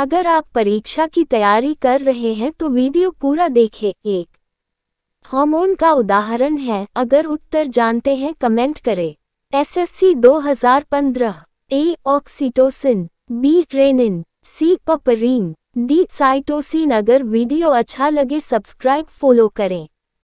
अगर आप परीक्षा की तैयारी कर रहे हैं तो वीडियो पूरा देखें एक हार्मोन का उदाहरण है अगर उत्तर जानते हैं कमेंट करें SSC 2015 A oxytocin B trenin C paparine D cytosine अगर वीडियो अच्छा लगे सब्सक्राइब फॉलो करें